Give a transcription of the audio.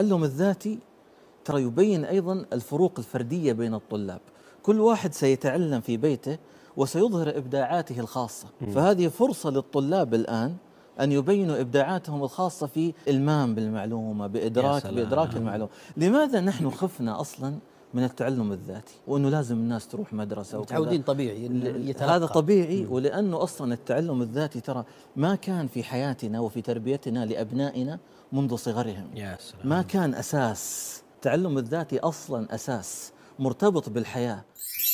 التعلم الذاتي ترى يبين ايضا الفروق الفرديه بين الطلاب كل واحد سيتعلم في بيته وسيظهر ابداعاته الخاصه فهذه فرصه للطلاب الان ان يبينوا ابداعاتهم الخاصه في المام بالمعلومه بادراك بادراك المعلومه لماذا نحن خفنا اصلا من التعلم الذاتي وانه لازم الناس تروح مدرسه متعودين طبيعي يتلقى. هذا طبيعي ولانه اصلا التعلم الذاتي ترى ما كان في حياتنا وفي تربيتنا لابنائنا منذ صغرهم يا سلام. ما كان اساس التعلم الذاتي اصلا اساس مرتبط بالحياه